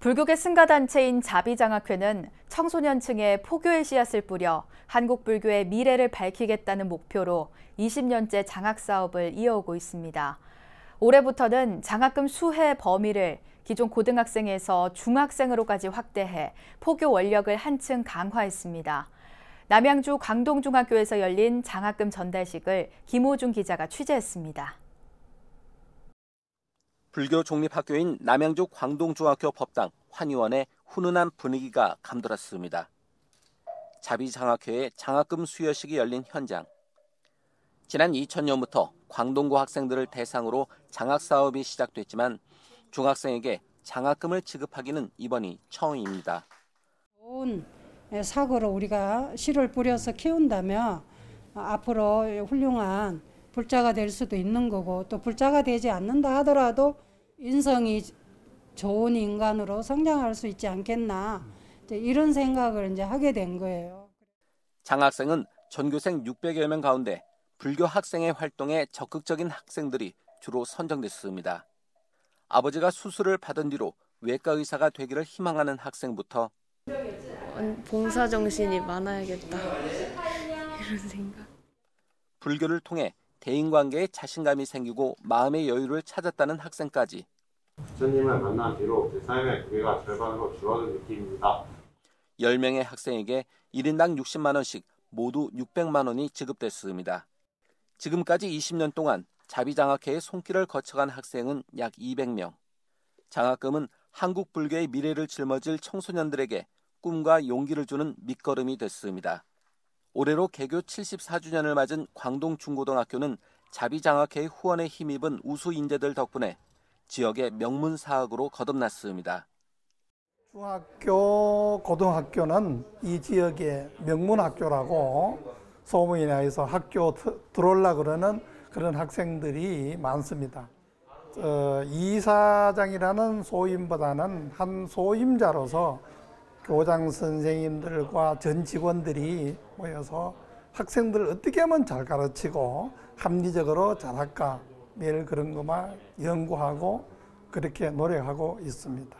불교계 승가단체인 자비장학회는 청소년층에 포교의 씨앗을 뿌려 한국 불교의 미래를 밝히겠다는 목표로 20년째 장학 사업을 이어오고 있습니다. 올해부터는 장학금 수혜 범위를 기존 고등학생에서 중학생으로까지 확대해 포교 원력을 한층 강화했습니다. 남양주 광동중학교에서 열린 장학금 전달식을 김호중 기자가 취재했습니다. 불교 종립학교인 남양주 광동중학교 법당 환의원의 훈훈한 분위기가 감돌았습니다. 자비장학회의 장학금 수여식이 열린 현장. 지난 2000년부터 광동고 학생들을 대상으로 장학 사업이 시작됐지만 중학생에게 장학금을 지급하기는 이번이 처음입니다. 좋은 사고로 우리가 씨를 뿌려서 키운다면 앞으로 훌륭한 불자가 될 수도 있는 거고 또 불자가 되지 않는다 하더라도 인성이 좋은 인간으로 성장할 수 있지 않겠나 이런 생각을 이제 하게 된 거예요. 장 학생은 전교생 600여 명 가운데 불교 학생의 활동에 적극적인 학생들이 주로 선정됐습니다. 아버지가 수술을 받은 뒤로 외과 의사가 되기를 희망하는 학생부터 봉사 정신이 많아야겠다 이런 생각. 불교를 통해 대인관계에 자신감이 생기고 마음의 여유를 찾았다는 학생까지. 부처님을 만난 뒤로 제 삶의 무게가 절반으로 줄어든 느낌입니다. 10명의 학생에게 1인당 60만 원씩 모두 600만 원이 지급됐습니다. 지금까지 20년 동안 자비장학회의 손길을 거쳐간 학생은 약 200명. 장학금은 한국 불교의 미래를 짊어질 청소년들에게 꿈과 용기를 주는 밑거름이 됐습니다. 올해로 개교 74주년을 맞은 광동중고등학교는 자비장학회의 후원에 힘입은 우수 인재들 덕분에 지역의 명문 사학으로 거듭났습니다. 중학교, 고등학교는 이 지역의 명문 학교라고 소문이 나서 학교 들어올라 그러는 그런 학생들이 많습니다. 어, 이사장이라는 소임보다는 한 소임자로서 교장 선생님들과 전 직원들이 모여서 학생들을 어떻게 하면 잘 가르치고 합리적으로 잘할까 매일 그런 것만 연구하고 그렇게 노력하고 있습니다.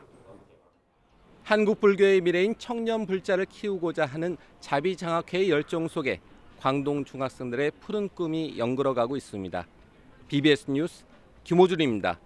한국 불교의 미래인 청년 불자를 키우고자 하는 자비장학회의 열정 속에 광동 중학생들의 푸른 꿈이 연그러가고 있습니다. BBS 뉴스 김호준입니다.